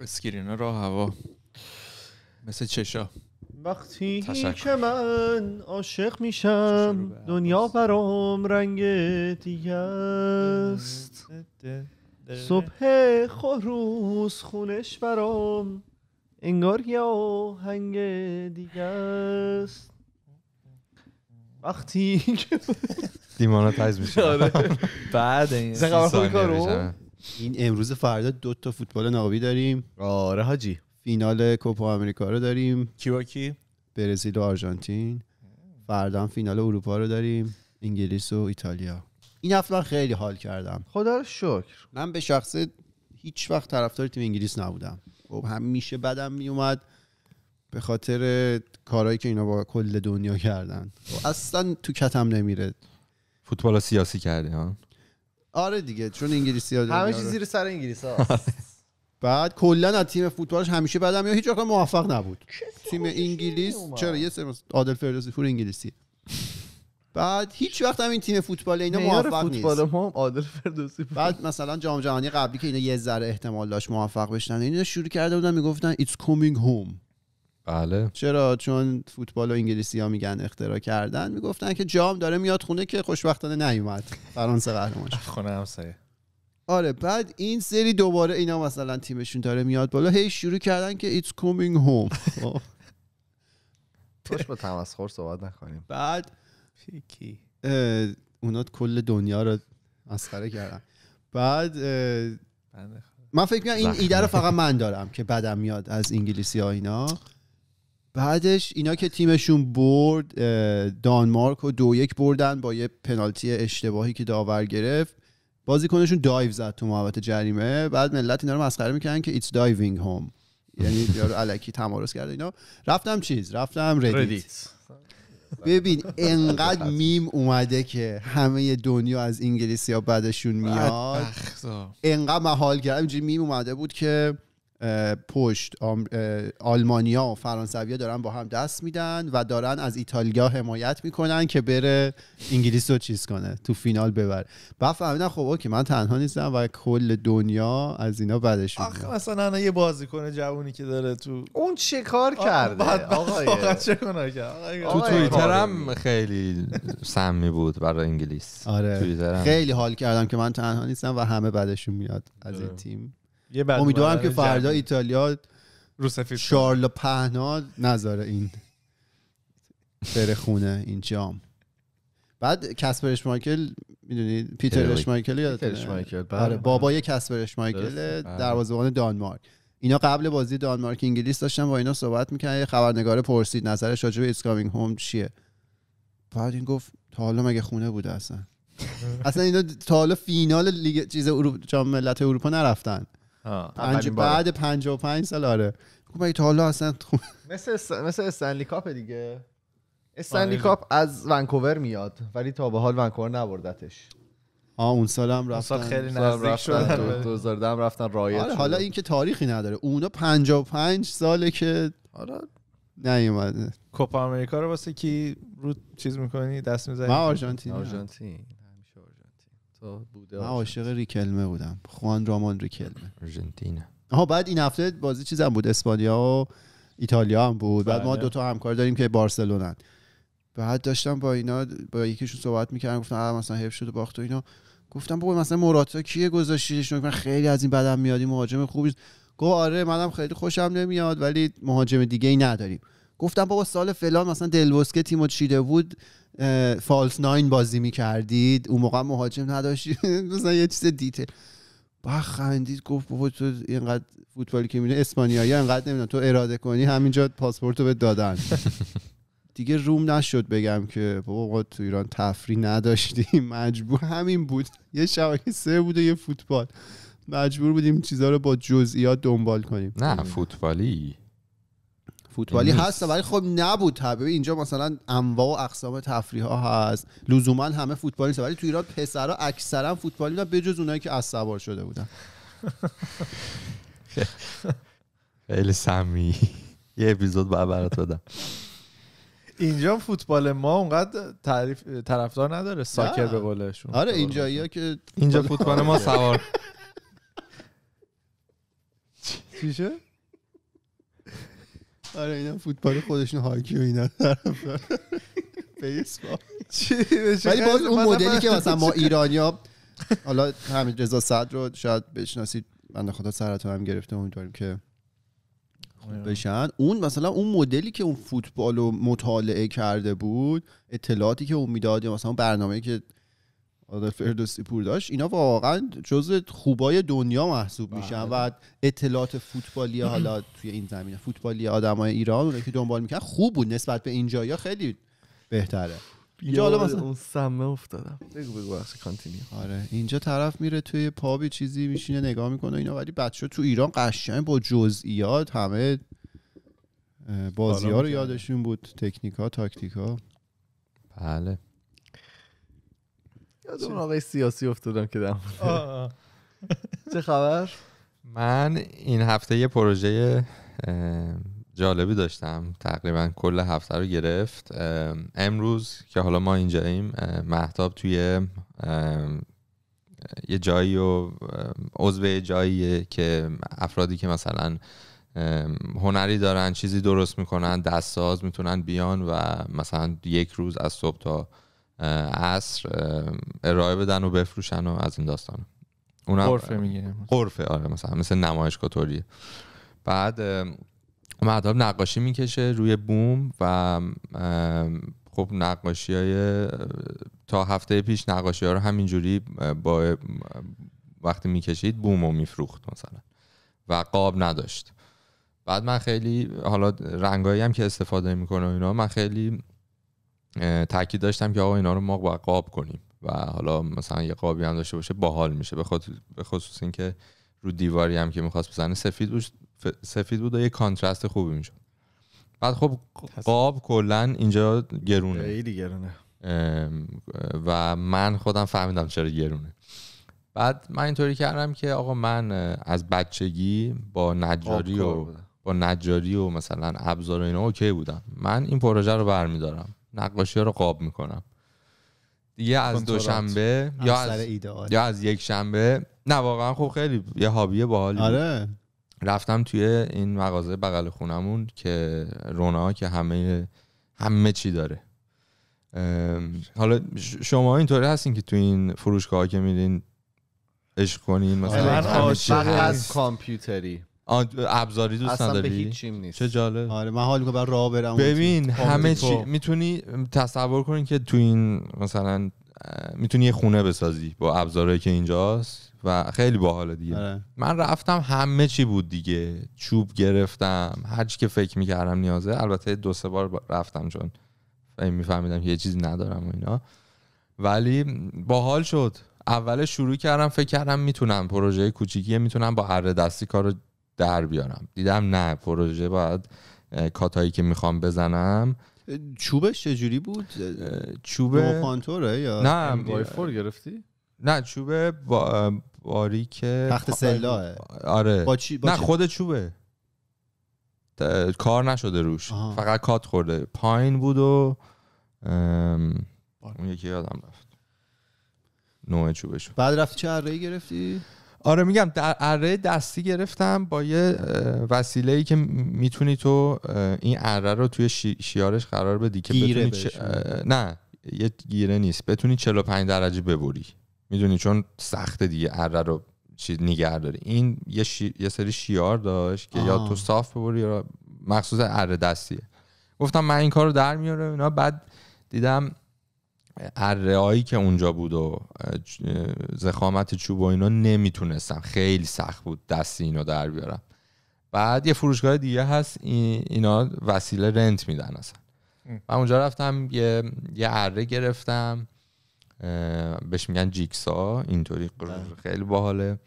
اسکرین را هوا مثل چشا وقتی که من عاشق میشم دنیا برام رنگ دیگه است صبح خروس خونش برام انگار یا هنگ دیگه است وقتی که تایز میشه آره. بعد این سی این امروز فردا دو تا فوتبال نابی داریم آره حاجی فینال کوپا امریکا رو داریم کی با کی برزیل و آرژانتین فردا هم فینال اروپا رو داریم انگلیس و ایتالیا این هفته خیلی حال کردم خدا رو شکر من به شخصه هیچ وقت طرفدار تیم انگلیس نبودم خب همیشه بدم میومد به خاطر کارهایی که اینا با کل دنیا کردن خب اصلا تو کتم نمیره فوتبال سیاسی کرده ها آره دیگه چون انگلیسی ها همه آره. چیز زیر سر انگلیس آره. بعد کلا از تیم فوتبالش همیشه بدم یا هیچ وقت موفق نبود تیم انگلیس چرا یه سر عادل فردوسی پور انگلیسی بعد هیچ وقت هم این تیم فوتبال اینا موفق نیست فوتبال عادل فردوسی بعد مثلا جام جهانی قبلی که اینا یه ذره احتمال داشت موفق بشن اینا شروع کرده بودن میگفتن ایتس کامینگ هوم بله چرا چون فوتبال و انگلیسی ها میگن اختراع کردن میگفتن که جام داره میاد خونه که خوشبختانه نیومد فرانسه قهرمان شد خونه همسایه آره بعد این سری دوباره اینا مثلا تیمشون داره میاد بالا هی شروع کردن که it's coming هوم. توش خب. با تمسخر صحبت نکنیم بعد اونا کل دنیا رو مسخره کردن بعد من فکر میکنم این ایده رو فقط من دارم که بدم میاد از انگلیسی ها اینا بعدش اینا که تیمشون برد دانمارک و دو یک بردن با یه پنالتی اشتباهی که داور گرفت بازیکنشون دایو زد تو محوطه جریمه بعد ملت اینا رو مسخره میکنن که ایتس دایوینگ هوم یعنی یارو علکی تمارس کرده اینا رفتم چیز رفتم ردیت ببین انقدر میم اومده که همه دنیا از انگلیسی ها بعدشون میاد انقدر محال کردم اینجوری میم اومده بود که پشت آلمانیا و فرانسویا دارن با هم دست میدن و دارن از ایتالیا حمایت میکنن که بره انگلیس رو چیز کنه تو فینال ببره بعد فهمیدم خب که من تنها نیستم و کل دنیا از اینا بدش آخه مثلا یه بازیکن جوونی که داره تو اون چه کار کرده آقا چه کرد تو توییتر هم خیلی سمی بود برای انگلیس آره خیلی حال کردم که من تنها نیستم و همه بعدشون میاد از این آره. تیم امیدوارم که فردا ایتالیا رو سفید شارل پهنا نذاره این بره خونه این جام بعد کسپر اشمایکل میدونید پیتر اشمایکل یاد بله. آره، بابای کسپر اشمایکل بله. دروازه‌بان دانمارک اینا قبل بازی دانمارک انگلیس داشتن با اینا صحبت میکنن یه خبرنگار پرسید نظرش راجع به اسکامینگ هوم چیه بعد این گفت تا حالا مگه خونه بوده اصلا اصلا اینا تا حالا فینال لیگ چیز اروپا ملت اروپا نرفتن پنج بعد 55 سال آره مگه خب تا حالا اصلا خب. مثل است... مثل استنلی کاپ دیگه استنلی آره. کاپ از ونکوور میاد ولی تا به حال ونکوور نبردتش آ اون سال هم رفتن سال خیلی نزدیک شد 2010 هم رفتن رایت آره، حالا این که تاریخی نداره اونا 55 ساله که آره نیومده کوپا امریکا رو واسه کی رو چیز میکنی دست میزنی من آرژانتین آرژانتین من عاشق ریکلمه بودم خوان رامان ریکلمه ارژنتینا آها بعد این هفته بازی چیزم بود اسپانیا و ایتالیا هم بود بعد ما بله. دو تا همکار داریم که بارسلونن بعد داشتم با اینا با یکیشون صحبت میکردم گفتم مثلا حیف شده باخت و اینا گفتم بابا مثلا موراتا کیه گذاشتیش من خیلی از این بدم میادی مهاجم خوبی گفت آره منم خیلی خوشم نمیاد ولی مهاجم دیگه ای نداریم گفتم بابا سال فلان مثلا دلبسکه تیمو چیده بود فالس ناین بازی میکردید اون موقع مهاجم نداشتید مثلا یه چیز دیتیل با خندید گفت بابا تو اینقدر فوتبالی که میره اسپانیایی اینقدر نمیدونم تو اراده کنی همینجا پاسپورتو به دادن دیگه روم نشد بگم که بابا تو ایران تفری نداشتیم مجبور همین بود یه شبکه سه بود و یه فوتبال مجبور بودیم چیزها رو با جزئیات دنبال کنیم نه فوتبالی فوتبالی هست ولی خب نبود طبیعی اینجا مثلا انواع و اقسام تفریح ها هست لزوما همه فوتبالی نیست ولی تو ایران پسرا اکثرا فوتبالی به بجز اونایی که از سوار شده بودن خیلی سمی یه اپیزود بعد برات بدم اینجا فوتبال ما اونقدر تعریف طرفدار نداره ساکر به قولشون آره یا که اینجا خب. فوتبال ما سوار چی آره اینا فوتبال خودشون هاکی و اینا بیسبال ولی باز اون مدلی که مثلا ما ایرانیا حالا همین رضا صد رو شاید بشناسید بنده خدا سرتون هم گرفته امیدواریم که آره. بشن اون مثلا اون مدلی که اون فوتبال رو مطالعه کرده بود اطلاعاتی که اون میداد یا مثلا برنامه که آره فردوسی داشت اینا واقعا جزء خوبای دنیا محسوب میشن بله. و اطلاعات فوتبالی حالا توی این زمینه فوتبالی آدمای ایران اونایی که دنبال میکنن خوب بود نسبت به یا خیلی بهتره اینجا حالا مثلا اون سمه افتادم بگو بگو آره، اینجا طرف میره توی پابی چیزی میشینه نگاه میکنه اینا ولی بچه تو ایران قشنگ با جزئیات همه بازی ها رو یادشون بود تکنیک ها تاکتیک ها بله یاد اون آقای سیاسی افتادم که چه خبر من این هفته یه پروژه جالبی داشتم تقریبا کل هفته رو گرفت امروز که حالا ما اینجاییم محتاب توی یه جایی و عضو جایی که افرادی که مثلا هنری دارن چیزی درست میکنن دستساز میتونن بیان و مثلا یک روز از صبح تا عصر ارائه بدن و بفروشن و از این داستان اونم قرفه میگه قرفه آره مثلا مثل نمایشگاه طوریه بعد مهداب نقاشی میکشه روی بوم و خب نقاشی های تا هفته پیش نقاشی ها رو همینجوری با وقتی میکشید بوم رو میفروخت مثلا و قاب نداشت بعد من خیلی حالا رنگایی هم که استفاده میکنه اینا من خیلی تاکید داشتم که آقا اینا رو ما باید قاب کنیم و حالا مثلا یه قابی هم داشته باشه باحال میشه به خصوص اینکه رو دیواری هم که میخواست بزنه سفید بود سفید بود و یه کانترست خوبی میشد بعد خب قاب کلا اینجا گرونه خیلی گرونه و من خودم فهمیدم چرا گرونه بعد من اینطوری کردم که آقا من از بچگی با نجاری و با نجاری و مثلا ابزار و اینا اوکی بودم من این پروژه رو برمیدارم نقاشی رو قاب میکنم دیگه از دوشنبه یا از یا از یک شنبه نه واقعا خب خیلی یه هابیه باحالی آره رفتم توی این مغازه بغل خونمون که رونا که همه همه چی داره حالا شما اینطوری هستین که تو این فروشگاه که میرین عشق کنین مثلا آره. من از کامپیوتری ابزاری دوست اصلا نداری؟ به هیچ نیست چه جالب آره من حال میکنم برم ببین همه چی میتونی تصور کنی که تو این مثلا میتونی یه خونه بسازی با ابزارهایی که اینجاست و خیلی باحال دیگه آره. من رفتم همه چی بود دیگه چوب گرفتم هر چی که فکر میکردم نیازه البته دو سه بار رفتم چون میفهمیدم که یه چیزی ندارم و اینا ولی باحال شد اول شروع کردم فکر کردم میتونم پروژه کوچیکی میتونم با هر دستی کارو در بیارم دیدم نه پروژه باید کاتایی که میخوام بزنم چوبش چجوری بود؟ چوب فانتوره یا نه وای فور گرفتی؟ نه چوب با... باری که تخت سلاه آره با چی... نه خود چوبه کار نشده روش فقط کات خورده پاین بود و اون یکی یادم رفت نوع چوبش بعد رفتی چه ای گرفتی؟ آره میگم در اره دستی گرفتم با یه وسیله ای که میتونی تو این اره رو توی شیارش قرار بدی که بتونی نه یه گیره نیست بتونی 45 درجه ببری میدونی چون سخته دیگه اره رو چیز نگه داری این یه, یه سری شیار داشت که یا تو صاف ببری یا مخصوص اره دستیه گفتم من این کار رو در میاره اینا بعد دیدم اره که اونجا بود و زخامت چوب و اینا نمیتونستم خیلی سخت بود دست اینو در بیارم بعد یه فروشگاه دیگه هست اینا وسیله رنت میدن اصلا من اونجا رفتم یه, یه اره گرفتم بهش میگن جیکسا اینطوری بله. خیلی باحاله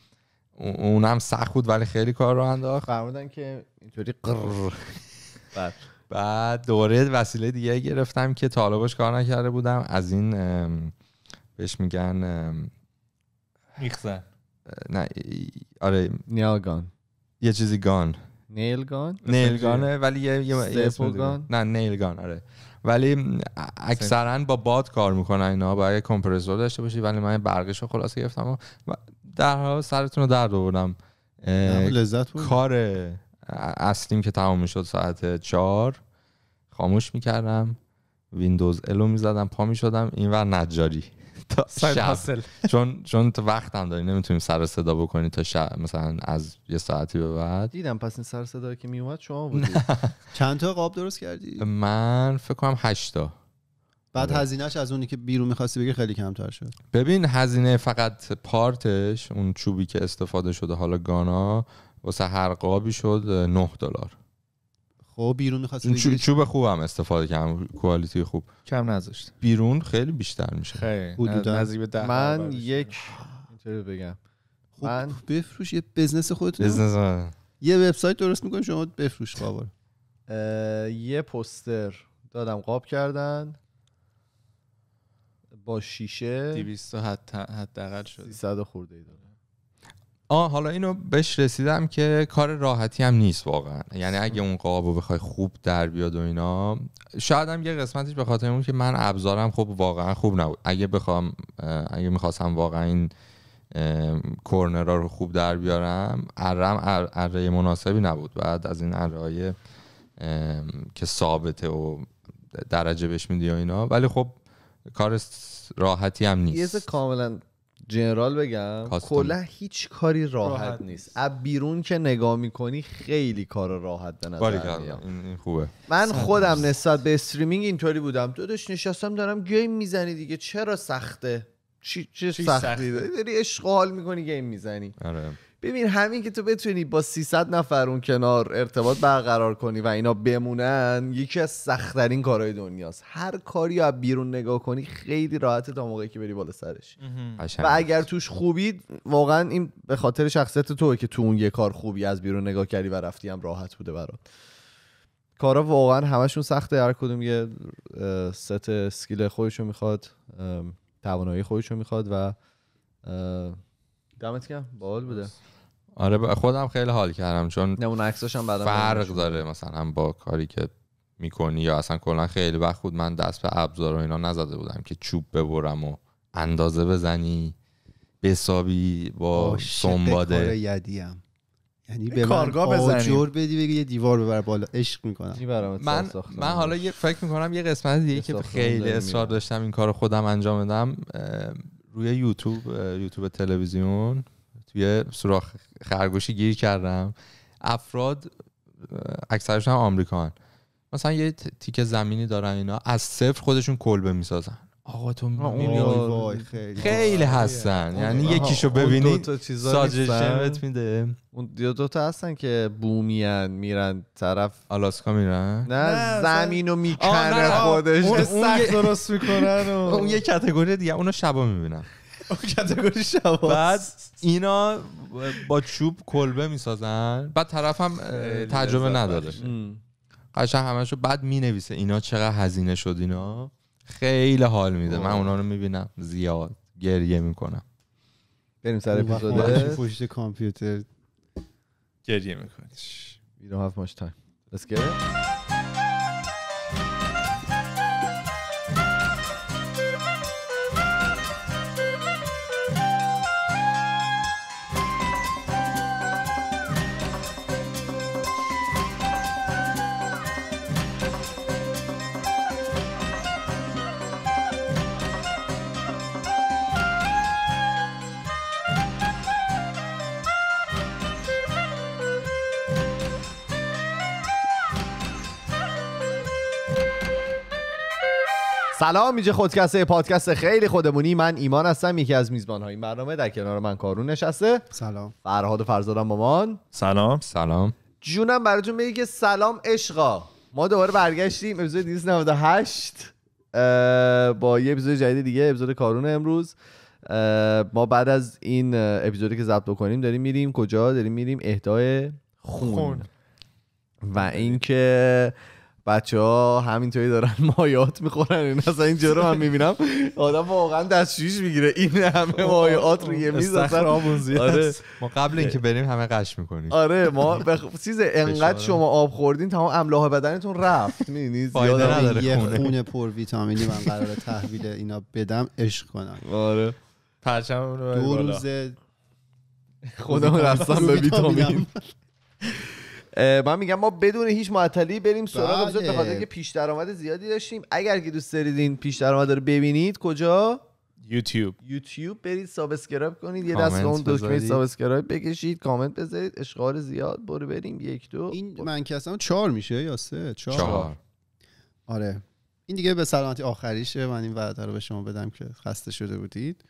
اونم سخت بود ولی خیلی کار رو انداخت فرمودن که اینطوری قرر بله. بعد دوره وسیله دیگه گرفتم که طالبش کار نکرده بودم از این بهش میگن میخزن نه آره نیلگان یه چیزی گان نیلگان نیلگانه ولی یه یه نه نیلگان آره ولی اکثرا با باد کار میکنن اینا باید کمپرسور داشته باشی ولی من برقش رو خلاص گرفتم و در حال سرتون رو درد آوردم کار اصلیم که تمام میشد ساعت چهار خاموش میکردم ویندوز الو میزدم پا میشدم اینور نجاری تا شب چون چون تو وقتم داری نمیتونیم سر صدا بکنی تا شب مثلا از یه ساعتی به بعد دیدم پس این سر صدا که میومد شما بودی چند تا قاب درست کردی من فکر کنم 8 تا بعد آره. هزینهش از اونی که بیرون میخواستی بگی خیلی کمتر شد ببین هزینه فقط پارتش اون چوبی که استفاده شده حالا گانا واسه هر قابی شد 9 دلار خب بیرون میخواست چوب, چوب خوبم استفاده کردم کوالیتی خوب کم نذاشت بیرون خیلی بیشتر میشه خیلی من یک اینطوری بگم خب، من بفروش یه بزنس خودتون بزنس یه وبسایت درست می‌کنی شما بفروش قابا یه پوستر دادم قاب کردن با شیشه 200 حداقل شد 300 خورده ای دادم آه حالا اینو بهش رسیدم که کار راحتی هم نیست واقعا یعنی اگه اون قابو بخوای خوب در بیاد و اینا شاید هم یه قسمتش به خاطر اون که من ابزارم خب واقعا خوب نبود اگه بخوام اگه میخواستم واقعا این کورنرها رو خوب در بیارم ارم اره مناسبی نبود بعد از این ارهای که ثابته و درجه بهش میدی و اینا ولی خب کار راحتی هم نیست یه کاملا جنرال بگم کلا هیچ کاری راحت, نیست از بیرون که نگاه میکنی خیلی کار راحت به نظر میاد خوبه من خودم نسبت به استریمینگ اینطوری بودم تو داشت نشستم دارم گیم میزنی دیگه چرا سخته چی چه سختی داری اشغال میکنی گیم میزنی آره ببین همین که تو بتونی با 300 نفر اون کنار ارتباط برقرار کنی و اینا بمونن یکی از سختترین کارهای دنیاست هر کاری از بیرون نگاه کنی خیلی راحت تا موقعی که بری بالا سرش و اگر توش خوبی واقعا این به خاطر شخصیت توه که تو اون یه کار خوبی از بیرون نگاه کردی و رفتی هم راحت بوده برات کارا واقعا همشون سخته هر کدوم یه ست سکیل خودشو میخواد توانایی خودشو میخواد و دمت گرم باحال بوده آره خودم خیلی حال کردم چون نمون عکساش هم فرق داره مثلا با کاری که میکنی یا اصلا کلا خیلی وقت خود من دست به ابزار و اینا نزده بودم که چوب ببرم و اندازه بزنی بسابی با سنباده یعنی به کارگاه بزنی جور بدی بگی یه دیوار ببر بالا عشق میکنم من من حالا یه فکر میکنم یه قسمت دیگه که خیلی اصرار داشتم این کار خودم انجام بدم روی یوتیوب یوتیوب تلویزیون یه سوراخ خرگوشی گیر کردم افراد اکثرشون هم آمریکان مثلا یه تیکه زمینی دارن اینا از صفر خودشون کلبه میسازن آقا تو خیلی, هستن یعنی یکیشو ببینی ساجشنت میده اون دو, هستن که بومیان میرن طرف آلاسکا میرن نه, زمینو میکنه خودش اون, درست میکنن اون یه کاتگوری دیگه اونو شبا میبینم کاتگوری شواس بعد اینا با چوب کلبه میسازن بعد طرف هم تجربه نداره قشنگ همشو بعد مینویسه اینا چقدر هزینه شد اینا خیلی حال میده من اونا رو میبینم زیاد گریه میکنم بریم سر اپیزود پشت کامپیوتر گریه میکنی We هفت ماش تایم Let's سلام اینجا خودکسته پادکست خیلی خودمونی من ایمان هستم یکی از میزبان های برنامه در کنار من کارون نشسته سلام فرهاد فرزادم مامان سلام سلام جونم براتون میگه که سلام عشقا ما دوباره برگشتیم اپیزود 298 با یه اپیزود جدید دیگه اپیزود کارون امروز ما بعد از این اپیزودی که ضبط بکنیم داریم میریم کجا داریم میریم اهدای خون, خون. و اینکه بچه ها همینطوری دارن مایات میخورن این اصلا اینجا رو من میبینم آدم واقعا دستشویش میگیره این همه مایات رو یه میز آره ما قبل اینکه بریم همه قش میکنیم آره ما بخ... چیز انقدر شما آب خوردین تمام املاح بدنتون رفت میبینی زیاد یه خون پر ویتامینی من قرار تحویل اینا بدم عشق کنم آره پرچم دو روز خودم رفتم به ویتامین من میگم ما بدون هیچ معطلی بریم سراغ بله. به که پیش درآمد زیادی داشتیم اگر که دوست دارید این پیش درآمد رو ببینید کجا یوتیوب یوتیوب برید سابسکرایب کنید یه دست اون دکمه سابسکرایب بکشید کامنت بذارید اشغال زیاد برو بریم یک دو این من که اصلا چهار میشه یا سه چهار. چهار آره این دیگه به سلامتی آخریشه من این وعده رو به شما بدم که خسته شده بودید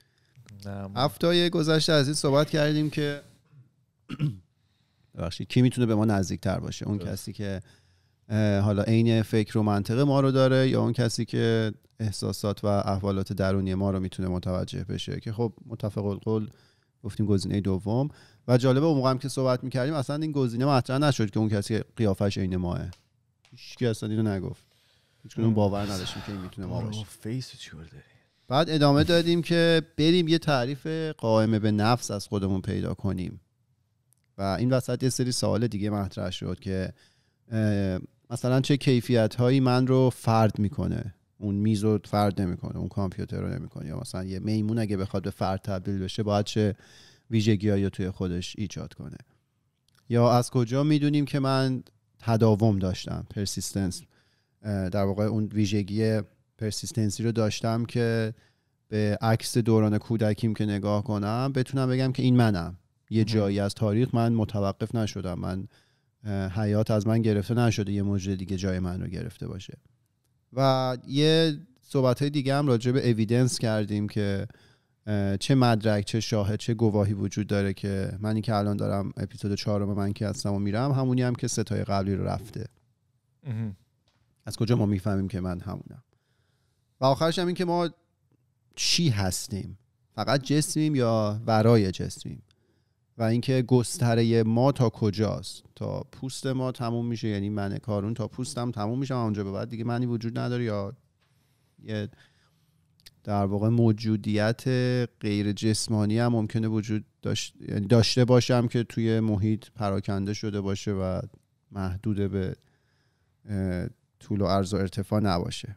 هفته گذشته از این صحبت کردیم که ببخشید کی میتونه به ما نزدیک تر باشه اون کسی که حالا عین فکر و منطقه ما رو داره یا اون کسی که احساسات و احوالات درونی ما رو میتونه متوجه بشه که خب متفق القول گفتیم گزینه دوم و جالبه اون موقع هم که صحبت میکردیم اصلا این گزینه مطرح نشد که اون کسی قیافش عین ماه هیچ اصلا اینو نگفت هیچ باور نداشتیم که این میتونه ما باشه بعد ادامه دادیم که بریم یه تعریف قائمه به نفس از خودمون پیدا کنیم و این وسط یه سری سوال دیگه مطرح شد که مثلا چه کیفیت هایی من رو فرد میکنه اون میز رو فرد نمیکنه اون کامپیوتر رو نمیکنه یا مثلا یه میمون اگه بخواد به فرد تبدیل بشه باید چه ویژگی رو توی خودش ایجاد کنه یا از کجا میدونیم که من تداوم داشتم پرسیستنس در واقع اون ویژگی پرسیستنسی رو داشتم که به عکس دوران کودکیم که نگاه کنم بتونم بگم که این منم یه جایی از تاریخ من متوقف نشدم من حیات از من گرفته نشده یه موجود دیگه جای من رو گرفته باشه و یه صحبت های دیگه هم راجع به اویدنس کردیم که چه مدرک چه شاهد چه گواهی وجود داره که منی که الان دارم اپیزود چهارم من که هستم و میرم همونی هم که ستای قبلی رو رفته از کجا ما میفهمیم که من همونم و آخرش هم این که ما چی هستیم فقط جسمیم یا ورای جسمیم و اینکه گستره ما تا کجاست تا پوست ما تموم میشه یعنی من کارون تا پوستم تموم میشه اونجا به بعد دیگه معنی وجود نداره یا یه در واقع موجودیت غیر جسمانی هم ممکنه وجود داشت... یعنی داشته باشم که توی محیط پراکنده شده باشه و محدود به طول و عرض و ارتفاع نباشه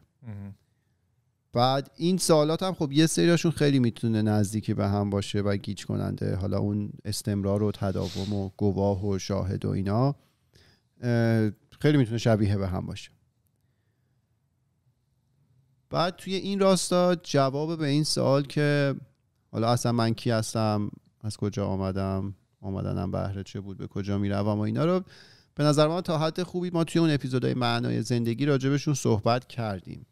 بعد این سوالات هم خب یه سریاشون خیلی میتونه نزدیکی به هم باشه و گیج کننده حالا اون استمرار و تداوم و گواه و شاهد و اینا خیلی میتونه شبیه به هم باشه بعد توی این راستا جواب به این سوال که حالا اصلا من کی هستم از کجا آمدم آمدنم بهره چه بود به کجا میروم و اینا رو به نظر من تا حد خوبی ما توی اون اپیزودهای معنای زندگی راجبشون صحبت کردیم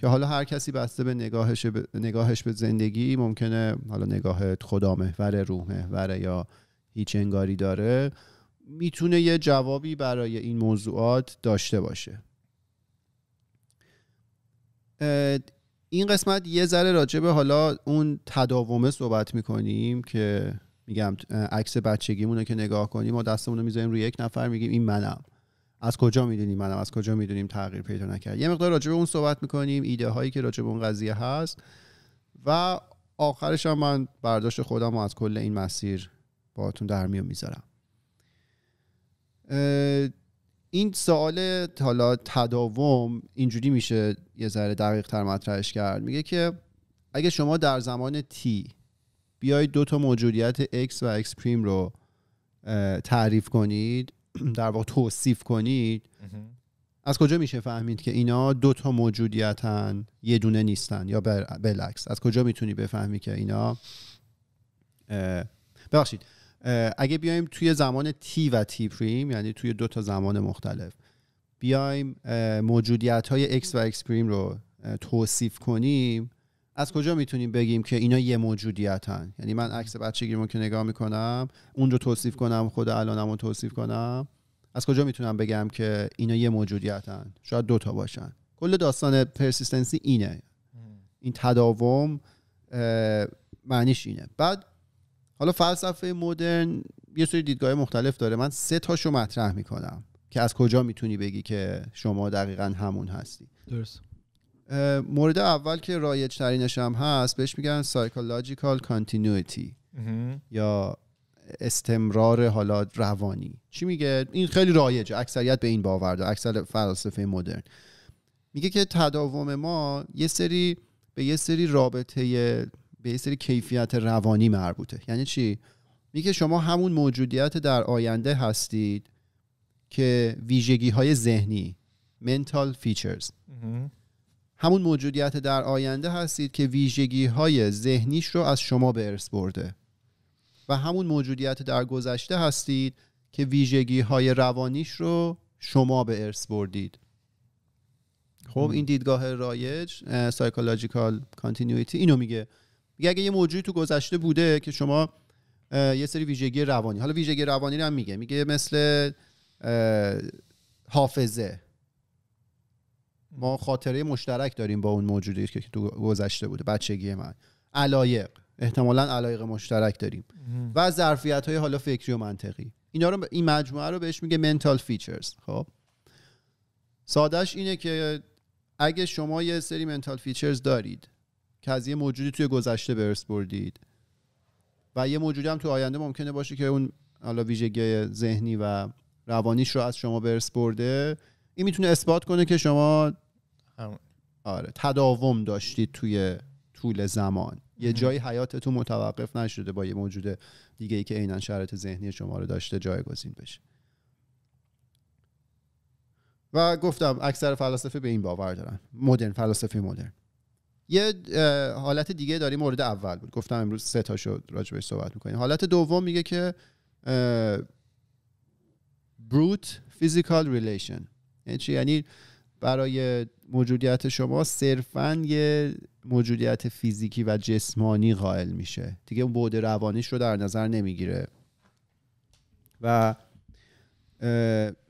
که حالا هر کسی بسته به نگاهش به, نگاهش به زندگی ممکنه حالا نگاه خدا محور روح محور یا هیچ انگاری داره میتونه یه جوابی برای این موضوعات داشته باشه این قسمت یه ذره به حالا اون تداومه صحبت میکنیم که میگم عکس بچگیمون که نگاه کنیم ما دستمون رو میذاریم روی یک نفر میگیم این منم از کجا میدونیم منم از کجا میدونیم تغییر پیدا نکرد یه مقدار راجع به اون صحبت میکنیم ایده هایی که راجع به اون قضیه هست و آخرش هم من برداشت خودم و از کل این مسیر باهاتون در میون میذارم این سوال حالا تداوم اینجوری میشه یه ذره دقیق تر مطرحش کرد میگه که اگه شما در زمان تی بیایید دو تا موجودیت x و x پریم رو تعریف کنید در واقع توصیف کنید از کجا میشه فهمید که اینا دو تا موجودیتن یه دونه نیستن یا بلکس از کجا میتونی بفهمی که اینا ببخشید اگه بیایم توی زمان تی و تی پریم یعنی توی دو تا زمان مختلف بیایم موجودیت های x و اکس پریم رو توصیف کنیم از کجا میتونیم بگیم که اینا یه موجودیتن یعنی من عکس بچگیمو که نگاه میکنم اون رو توصیف کنم خود الانم توصیف کنم از کجا میتونم بگم که اینا یه موجودیتن شاید دوتا باشن کل داستان پرسیستنسی اینه این تداوم معنیش اینه بعد حالا فلسفه مدرن یه سری دیدگاه مختلف داره من سه تاشو مطرح میکنم که از کجا میتونی بگی که شما دقیقا همون هستی درست مورد اول که رایج ترینش هم هست بهش میگن سایکولوژیکال continuity یا استمرار حالا روانی چی میگه این خیلی رایجه اکثریت به این باور داره اکثر فلاسفه مدرن میگه که تداوم ما یه سری به یه سری رابطه به یه سری کیفیت روانی مربوطه یعنی چی میگه شما همون موجودیت در آینده هستید که ویژگی های ذهنی mental features همون موجودیت در آینده هستید که ویژگی های ذهنیش رو از شما به ارث برده و همون موجودیت در گذشته هستید که ویژگی های روانیش رو شما به ارث بردید خب این دیدگاه رایج سایکولوژیکال کانتینیویتی اینو میگه میگه اگه یه موجودی تو گذشته بوده که شما یه سری ویژگی روانی حالا ویژگی روانی رو هم میگه میگه مثل حافظه ما خاطره مشترک داریم با اون موجودی که تو گذشته بوده بچگی من علایق احتمالا علایق مشترک داریم و ظرفیت های حالا فکری و منطقی اینا رو این مجموعه رو بهش میگه منتال فیچرز خب سادش اینه که اگه شما یه سری منتال فیچرز دارید که از یه موجودی توی گذشته به بردید و یه موجودی هم تو آینده ممکنه باشه که اون حالا ویژگی ذهنی و روانیش رو از شما به برده این میتونه اثبات کنه که شما آره تداوم داشتید توی طول زمان یه جایی حیاتتون متوقف نشده با یه موجود دیگه ای که عینا شرط ذهنی شما رو داشته جایگزین بشه و گفتم اکثر فلاسفه به این باور دارن مدرن فلاسفه مدرن یه حالت دیگه داریم مورد اول بود گفتم امروز سه تا شد بهش صحبت میکنیم حالت دوم میگه که بروت فیزیکال ریلیشن یعنی, یعنی برای موجودیت شما صرفا یه موجودیت فیزیکی و جسمانی قائل میشه دیگه اون بعد روانیش رو در نظر نمیگیره و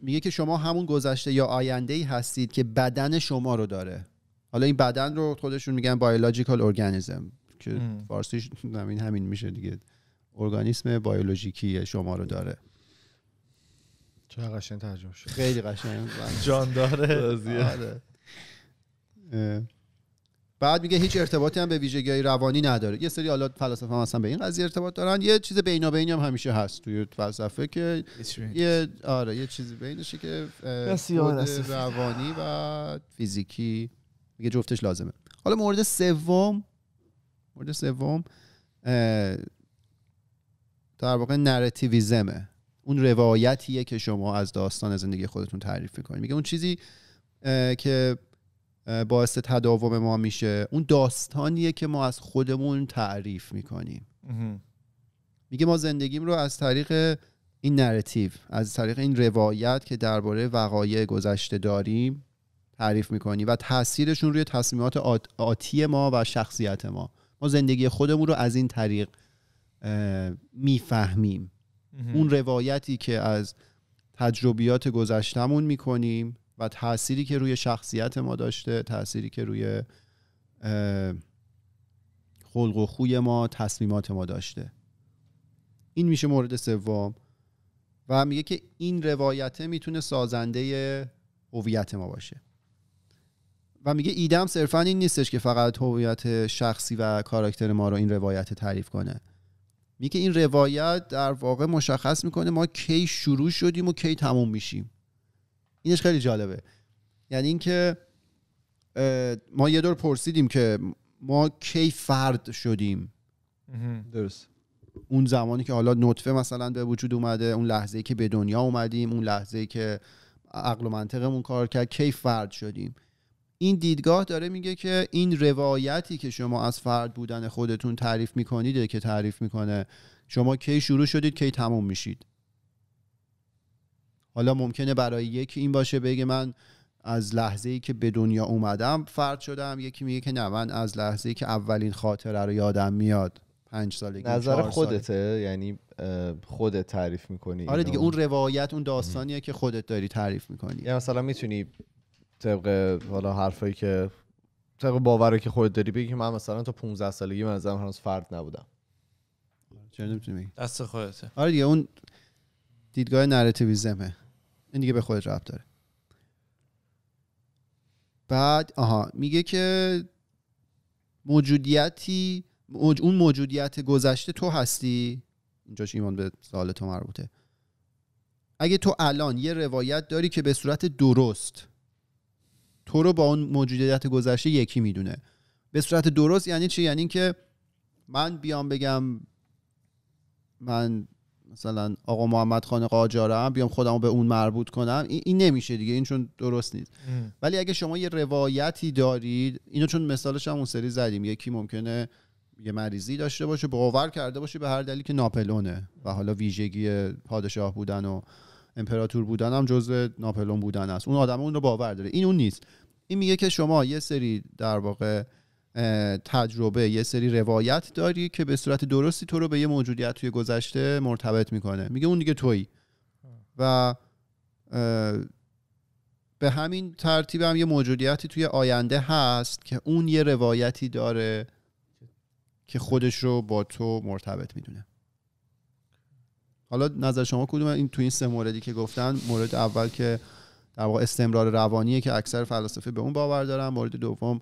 میگه که شما همون گذشته یا آینده ای هستید که بدن شما رو داره حالا این بدن رو خودشون میگن بایولوژیکال ارگانیزم که فارسیش همین همین میشه دیگه ارگانیسم بایولوژیکی شما رو داره چه قشنگ ترجمه شد خیلی قشنگ جان داره آره. بعد میگه هیچ ارتباطی هم به ویژگی روانی نداره یه سری حالا فلاسفه هم به این قضیه ارتباط دارن یه چیز بینابینی هم همیشه هست توی فلسفه که یه آره یه چیزی بینشه که روانی و فیزیکی میگه جفتش لازمه حالا مورد سوم مورد سوم در واقع نراتیویزمه اون روایتیه که شما از داستان زندگی خودتون تعریف میکنید میگه اون چیزی که باعث تداوم ما میشه اون داستانیه که ما از خودمون تعریف میکنیم میگه ما زندگیم رو از طریق این نراتیو از طریق این روایت که درباره وقایع گذشته داریم تعریف میکنیم و تاثیرشون روی تصمیمات آتی ما و شخصیت ما ما زندگی خودمون رو از این طریق میفهمیم اون روایتی که از تجربیات گذشتمون میکنیم و تأثیری که روی شخصیت ما داشته تأثیری که روی خلق و خوی ما تصمیمات ما داشته این میشه مورد سوم و میگه که این روایته میتونه سازنده هویت ما باشه و میگه ایدم صرفا این نیستش که فقط هویت شخصی و کاراکتر ما رو این روایت تعریف کنه میگه این روایت در واقع مشخص میکنه ما کی شروع شدیم و کی تموم میشیم اینش خیلی جالبه یعنی اینکه ما یه دور پرسیدیم که ما کی فرد شدیم درست اون زمانی که حالا نطفه مثلا به وجود اومده اون لحظه ای که به دنیا اومدیم اون لحظه که عقل و منطقمون کار کرد کی فرد شدیم این دیدگاه داره میگه که این روایتی که شما از فرد بودن خودتون تعریف میکنید که تعریف میکنه شما کی شروع شدید کی تموم میشید حالا ممکنه برای یکی این باشه بگه من از لحظه ای که به دنیا اومدم فرد شدم یکی میگه که نه من از لحظه ای که اولین خاطره رو یادم میاد پنج سالگی نظر خودته یعنی خودت تعریف میکنی آره دیگه اون روایت اون داستانیه که خودت داری تعریف میکنی یعنی مثلا میتونی طبق حالا حرفایی که طبق باوری که خودت داری بگی که من مثلا تا 15 سالگی من ازم هنوز فرد نبودم چرا نمیتونی بگی دست خودته آره دیگه اون دیدگاه نراتیویزمه این دیگه به خودت ربط داره بعد آها میگه که موجودیتی اون موجودیت گذشته تو هستی اینجاش ایمان به سوال تو مربوطه اگه تو الان یه روایت داری که به صورت درست تو رو با اون موجودیت گذشته یکی میدونه به صورت درست یعنی چی یعنی که من بیام بگم من مثلا آقا محمد خان قاجارم بیام خودمو به اون مربوط کنم این, نمیشه دیگه این چون درست نیست ولی اگه شما یه روایتی دارید اینو چون مثالش هم اون سری زدیم یکی ممکنه یه مریضی داشته باشه باور کرده باشه به هر دلیل که ناپلونه و حالا ویژگی پادشاه بودن و امپراتور بودن هم جزء ناپلون بودن است اون آدم اون رو باور داره این اون نیست این میگه که شما یه سری در واقع تجربه یه سری روایت داری که به صورت درستی تو رو به یه موجودیت توی گذشته مرتبط میکنه میگه اون دیگه تویی و به همین ترتیب هم یه موجودیتی توی آینده هست که اون یه روایتی داره که خودش رو با تو مرتبط میدونه حالا نظر شما کدوم این تو این سه موردی که گفتن مورد اول که در واقع استمرار روانیه که اکثر فلاسفه به اون باور دارن مورد دوم